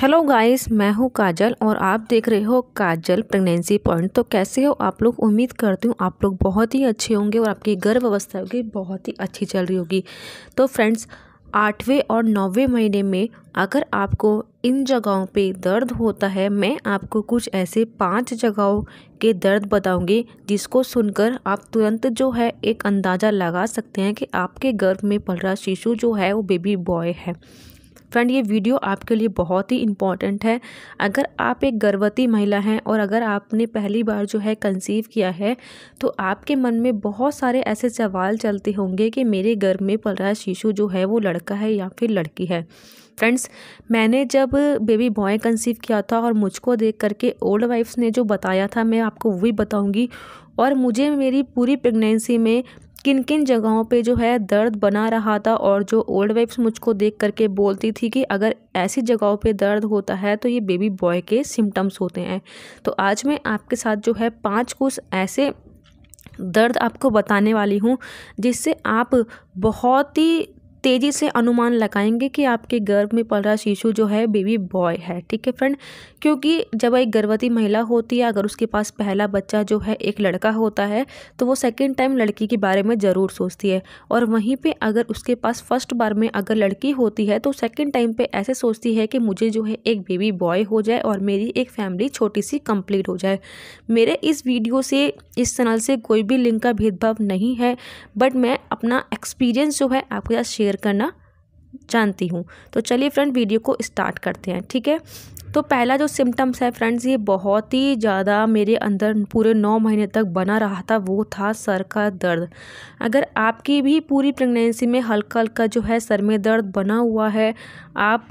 hello guys मैं हूँ काजल और आप देख रहे हो काजल प्रेगनेंसी पॉइंट तो कैसे हो आप लोग उम्मीद करती हूँ आप लोग बहुत ही अच्छे होंगे और आपकी गर्भ अवस्था होगी बहुत ही अच्छी चल रही होगी तो फ्रेंड्स आठवें और नौवें महीने में अगर आपको इन जगहों पे दर्द होता है मैं आपको कुछ ऐसे पांच जगहों के दर्द बताऊंगी जिसको सुनकर आप तुरंत जो है एक अंदाज़ा लगा सकते हैं कि आपके गर्भ में पल रहा शिशु जो है वो बेबी बॉय है फ्रेंड ये वीडियो आपके लिए बहुत ही इंपॉर्टेंट है अगर आप एक गर्भवती महिला हैं और अगर आपने पहली बार जो है कंसीव किया है तो आपके मन में बहुत सारे ऐसे सवाल चलते होंगे कि मेरे गर्भ में पल रहा शिशु जो है वो लड़का है या फिर लड़की है फ्रेंड्स मैंने जब बेबी बॉय कंसीव किया था और मुझको देख करके ओल्ड वाइफ्स ने जो बताया था मैं आपको वो भी बताऊँगी और मुझे मेरी पूरी प्रेगनेंसी में किन किन जगहों पे जो है दर्द बना रहा था और जो ओल्ड वाइफ्स मुझको देख करके बोलती थी कि अगर ऐसी जगहों पे दर्द होता है तो ये बेबी बॉय के सिम्टम्स होते हैं तो आज मैं आपके साथ जो है पाँच कुछ ऐसे दर्द आपको बताने वाली हूँ जिससे आप बहुत ही तेज़ी से अनुमान लगाएंगे कि आपके गर्भ में पल रहा शिशु जो है बेबी बॉय है ठीक है फ्रेंड क्योंकि जब एक गर्भवती महिला होती है अगर उसके पास पहला बच्चा जो है एक लड़का होता है तो वो सेकेंड टाइम लड़की के बारे में ज़रूर सोचती है और वहीं पर अगर उसके पास फर्स्ट बार में अगर लड़की होती है तो सेकेंड टाइम पर ऐसे सोचती है कि मुझे जो है एक बेबी बॉय हो जाए और मेरी एक फैमिली छोटी सी कंप्लीट हो जाए मेरे इस वीडियो से इस चैनल से कोई भी लिंक का भेदभाव नहीं है बट मैं अपना एक्सपीरियंस जो है आपके साथ शेयर शेयर करना जानती हूँ तो चलिए फ्रेंड वीडियो को स्टार्ट करते हैं ठीक है तो पहला जो सिम्टम्स है फ्रेंड्स ये बहुत ही ज़्यादा मेरे अंदर पूरे नौ महीने तक बना रहा था वो था सर का दर्द अगर आपकी भी पूरी प्रेगनेंसी में हल्का हल्का जो है सर में दर्द बना हुआ है आप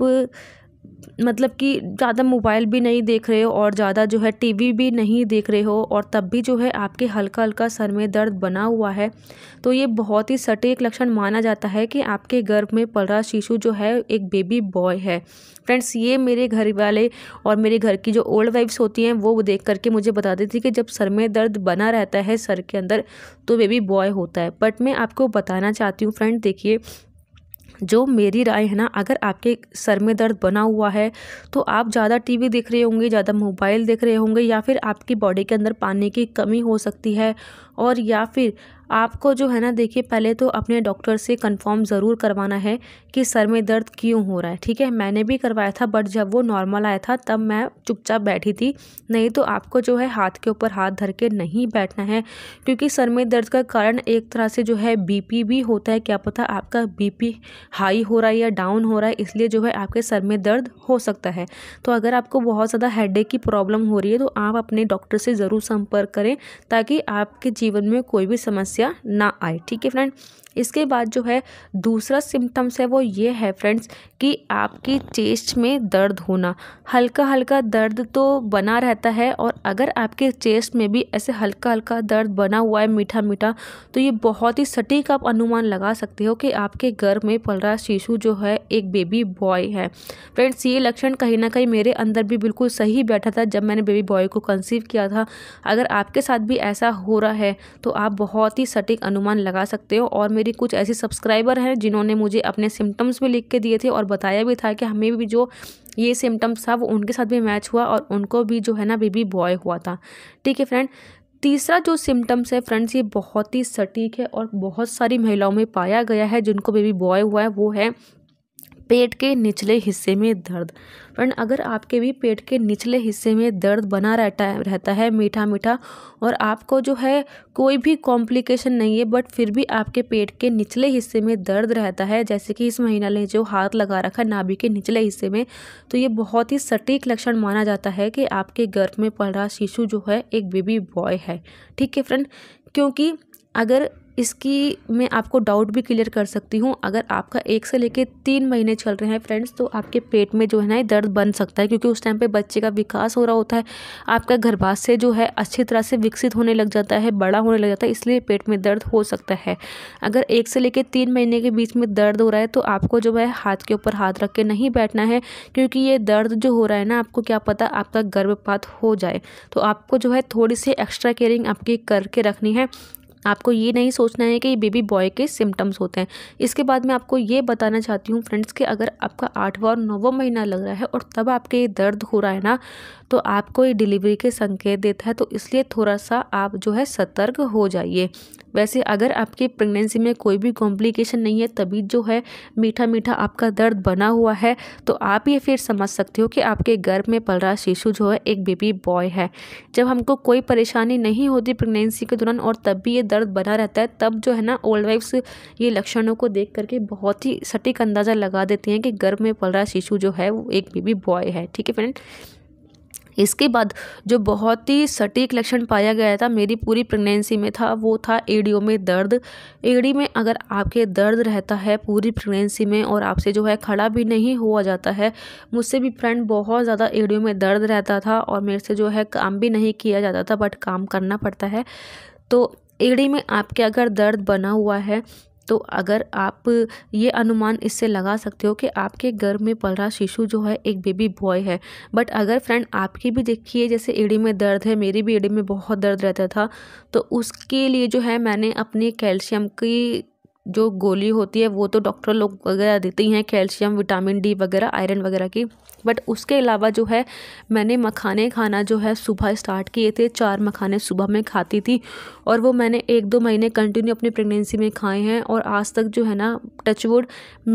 मतलब कि ज़्यादा मोबाइल भी नहीं देख रहे हो और ज़्यादा जो है टीवी भी नहीं देख रहे हो और तब भी जो है आपके हल्का हल्का सर में दर्द बना हुआ है तो ये बहुत ही सटीक लक्षण माना जाता है कि आपके गर्भ में पल रहा शिशु जो है एक बेबी बॉय है फ्रेंड्स ये मेरे घर वाले और मेरे घर की जो ओल्ड वाइफ्स होती हैं वो देख करके मुझे बताती थी कि जब सर में दर्द बना रहता है सर के अंदर तो बेबी बॉय होता है बट मैं आपको बताना चाहती हूँ फ्रेंड देखिए जो मेरी राय है ना अगर आपके सर में दर्द बना हुआ है तो आप ज़्यादा टीवी देख रहे होंगे ज़्यादा मोबाइल देख रहे होंगे या फिर आपकी बॉडी के अंदर पानी की कमी हो सकती है और या फिर आपको जो है ना देखिए पहले तो अपने डॉक्टर से कंफर्म ज़रूर करवाना है कि सर में दर्द क्यों हो रहा है ठीक है मैंने भी करवाया था बट जब वो नॉर्मल आया था तब मैं चुपचाप बैठी थी नहीं तो आपको जो है हाथ के ऊपर हाथ धर के नहीं बैठना है क्योंकि सर में दर्द का कारण एक तरह से जो है बी भी होता है क्या पता आपका बी हाई हो रहा है या डाउन हो रहा है इसलिए जो है आपके सर में दर्द हो सकता है तो अगर आपको बहुत ज़्यादा हेड की प्रॉब्लम हो रही है तो आप अपने डॉक्टर से ज़रूर संपर्क करें ताकि आपके जीवन में कोई भी समस्या समस्या ना आए ठीक है फ्रेंड इसके बाद जो है दूसरा सिम्टम्स है वो ये है फ्रेंड्स कि आपकी चेस्ट में दर्द होना हल्का हल्का दर्द तो बना रहता है और अगर आपके चेस्ट में भी ऐसे हल्का हल्का दर्द बना हुआ है मीठा मीठा तो ये बहुत ही सटीक आप अनुमान लगा सकते हो कि आपके घर में पल रहा शिशु जो है एक बेबी बॉय है फ्रेंड्स ये लक्षण कहीं ना कहीं मेरे अंदर भी बिल्कुल सही बैठा था जब मैंने बेबी बॉय को कंसीव किया था अगर आपके साथ भी ऐसा हो रहा है तो आप बहुत ही ही सटीक अनुमान लगा सकते हो और मेरी कुछ ऐसी सब्सक्राइबर हैं जिन्होंने मुझे अपने सिम्टम्स भी लिख के दिए थे और बताया भी था कि हमें भी जो ये सिम्टम्स था वो उनके साथ भी मैच हुआ और उनको भी जो है ना बेबी बॉय हुआ था ठीक है फ्रेंड तीसरा जो सिम्टम्स है फ्रेंड्स ये बहुत ही सटीक है और बहुत सारी महिलाओं में पाया गया है जिनको बेबी बॉय हुआ है वो है पेट के निचले हिस्से में दर्द फ्रेंड अगर आपके भी पेट के निचले हिस्से में दर्द बना रहता है रहता है मीठा मीठा और आपको जो है कोई भी कॉम्प्लिकेशन नहीं है बट फिर भी आपके पेट के निचले हिस्से में दर्द रहता है जैसे कि इस महीना ने जो हाथ लगा रखा है नाभि के निचले हिस्से में तो ये बहुत ही सटीक लक्षण माना जाता है कि आपके गर्भ में पड़ रहा शिशु जो है एक बेबी बॉय है ठीक है फ्रेंड क्योंकि अगर इसकी मैं आपको डाउट भी क्लियर कर सकती हूँ अगर आपका एक से लेके तीन महीने चल रहे हैं फ्रेंड्स तो आपके पेट में जो है ना दर्द बन सकता है क्योंकि उस टाइम पे बच्चे का विकास हो रहा होता है आपका गर्भाशय जो है अच्छी तरह से विकसित होने लग जाता है बड़ा होने लग जाता है इसलिए पेट में दर्द हो सकता है अगर एक से लेकर तीन महीने के बीच में दर्द हो रहा है तो आपको जो है हाथ के ऊपर हाथ रख के नहीं बैठना है क्योंकि ये दर्द जो हो रहा है ना आपको क्या पता आपका गर्भपात हो जाए तो आपको जो है थोड़ी सी एक्स्ट्रा केयरिंग आपकी करके रखनी है आपको ये नहीं सोचना है कि ये बेबी बॉय के सिम्टम्स होते हैं इसके बाद मैं आपको ये बताना चाहती हूँ फ्रेंड्स कि अगर आपका आठवां और नौवा महीना लग रहा है और तब आपके ये दर्द हो रहा है ना तो आपको ये डिलीवरी के संकेत देता है तो इसलिए थोड़ा सा आप जो है सतर्क हो जाइए वैसे अगर आपकी प्रेगनेंसी में कोई भी कॉम्प्लिकेशन नहीं है तभी जो है मीठा मीठा आपका दर्द बना हुआ है तो आप ये फिर समझ सकते हो कि आपके गर्भ में पल रहा शिशु जो है एक बेबी बॉय है जब हमको कोई परेशानी नहीं होती प्रेगनेंसी के दौरान और तब भी ये दर्द बना रहता है तब जो है ना ओल्ड वाइफ्स ये लक्षणों को देख करके बहुत ही सटीक अंदाज़ा लगा देती हैं कि गर्भ में पल रहा शिशु जो है वो एक बेबी बॉय है ठीक है फ्रेंड इसके बाद जो बहुत ही सटीक लक्षण पाया गया था मेरी पूरी प्रेगनेंसी में था वो था एड़ियों में दर्द एड़ी में अगर आपके दर्द रहता है पूरी प्रेगनेंसी में और आपसे जो है खड़ा भी नहीं हुआ जाता है मुझसे भी फ्रेंड बहुत ज़्यादा एड़ियों में दर्द रहता था और मेरे से जो है काम भी नहीं किया जाता था बट काम करना पड़ता है तो एड़ी में आपके अगर दर्द बना हुआ है तो अगर आप ये अनुमान इससे लगा सकते हो कि आपके गर्भ में पल रहा शिशु जो है एक बेबी बॉय है बट अगर फ्रेंड आपकी भी देखिए जैसे एड़ी में दर्द है मेरी भी एड़ी में बहुत दर्द रहता था तो उसके लिए जो है मैंने अपनी कैल्शियम की जो गोली होती है वो तो डॉक्टर लोग वगैरह देती हैं कैल्शियम विटामिन डी वगैरह आयरन वगैरह की बट उसके अलावा जो है मैंने मखाने खाना जो है सुबह स्टार्ट किए थे चार मखाने सुबह में खाती थी और वो मैंने एक दो महीने कंटिन्यू अपनी प्रेगनेंसी में खाए हैं और आज तक जो है ना टचवुड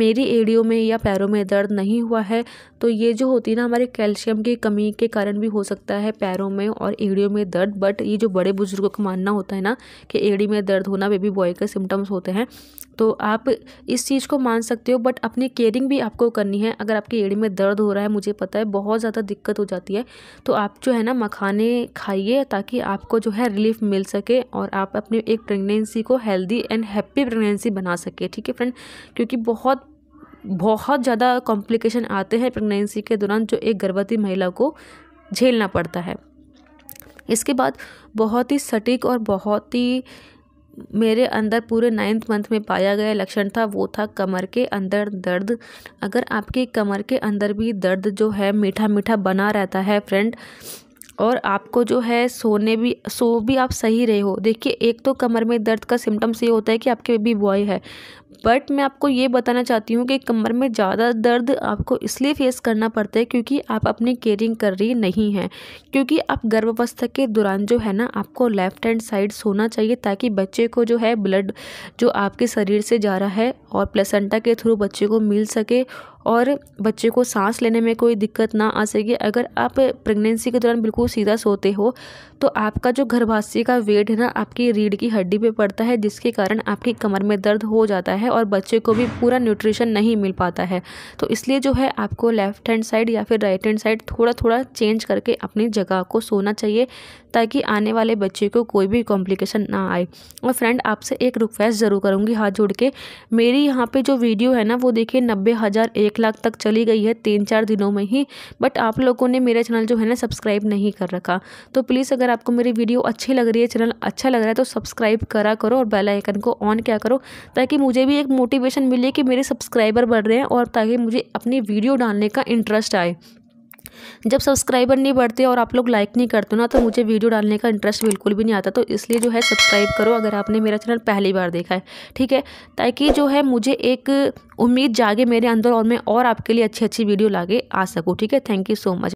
मेरी एड़ियों में या पैरों में दर्द नहीं हुआ है तो ये जो होती है ना हमारे कैल्शियम की कमी के कारण भी हो सकता है पैरों में और एड़ियों में दर्द बट ये जो बड़े बुजुर्गों का मानना होता है ना कि एड़ी में दर्द होना बेबी बॉय के सिम्टम्स होते हैं तो आप इस चीज़ को मान सकते हो बट अपनी केयरिंग भी आपको करनी है अगर आपकी एड़ी में दर्द हो रहा है मुझे पता है बहुत ज़्यादा दिक्कत हो जाती है तो आप जो है ना मखाने खाइए ताकि आपको जो है रिलीफ मिल सके और आप अपने एक प्रेगनेंसी को हेल्दी एंड हैप्पी प्रेगनेंसी बना सके ठीक है फ्रेंड क्योंकि बहुत बहुत ज़्यादा कॉम्प्लिकेशन आते हैं प्रेगनेंसी के दौरान जो एक गर्भवती महिला को झेलना पड़ता है इसके बाद बहुत ही सटीक और बहुत ही मेरे अंदर पूरे नाइन्थ मंथ में पाया गया लक्षण था वो था कमर के अंदर दर्द अगर आपके कमर के अंदर भी दर्द जो है मीठा मीठा बना रहता है फ्रेंड और आपको जो है सोने भी सो भी आप सही रहे हो देखिए एक तो कमर में दर्द का सिम्टम्स ये होता है कि आपके बेबी बॉय है बट मैं आपको ये बताना चाहती हूँ कि कमर में ज़्यादा दर्द आपको इसलिए फेस करना पड़ता है क्योंकि आप अपनी केयरिंग कर रही नहीं हैं क्योंकि आप गर्भावस्था के दौरान जो है ना आपको लेफ़्ट हैंड साइड सोना चाहिए ताकि बच्चे को जो है ब्लड जो आपके शरीर से जा रहा है और प्लेसेंटा के थ्रू बच्चे को मिल सके और बच्चे को सांस लेने में कोई दिक्कत ना आ सके अगर आप प्रेगनेंसी के दौरान बिल्कुल सीधा सोते हो तो आपका जो घरवासी का वेट है ना आपकी रीढ़ की हड्डी पे पड़ता है जिसके कारण आपकी कमर में दर्द हो जाता है और बच्चे को भी पूरा न्यूट्रिशन नहीं मिल पाता है तो इसलिए जो है आपको लेफ़्ट हैंड साइड या फिर राइट हैंड साइड थोड़ा थोड़ा चेंज करके अपनी जगह को सोना चाहिए ताकि आने वाले बच्चे को कोई भी कॉम्प्लिकेशन ना आए और फ्रेंड आपसे एक रिक्वेस्ट ज़रूर करूँगी हाथ जोड़ के मेरी यहाँ पर जो वीडियो है ना वो देखिए नब्बे हज़ार एक लाख तक चली गई है तीन चार दिनों में ही बट आप लोगों ने मेरा चैनल जो है ना सब्सक्राइब नहीं कर रखा तो प्लीज़ अगर आपको मेरी वीडियो अच्छी लग रही है चैनल अच्छा लग रहा है तो सब्सक्राइब करा करो और बेल आइकन को ऑन क्या करो ताकि मुझे भी एक मोटिवेशन मिले कि मेरे सब्सक्राइबर बढ़ रहे हैं और ताकि मुझे अपनी वीडियो डालने का इंटरेस्ट आए जब सब्सक्राइबर नहीं बढ़ते और आप लोग लाइक नहीं करते ना तो मुझे वीडियो डालने का इंटरेस्ट बिल्कुल भी नहीं आता तो इसलिए जो है सब्सक्राइब करो अगर आपने मेरा चैनल पहली बार देखा है ठीक है ताकि जो है मुझे एक उम्मीद जागे मेरे अंदर और मैं और आपके लिए अच्छी अच्छी वीडियो लागे आ सकूँ ठीक है थैंक यू सो मच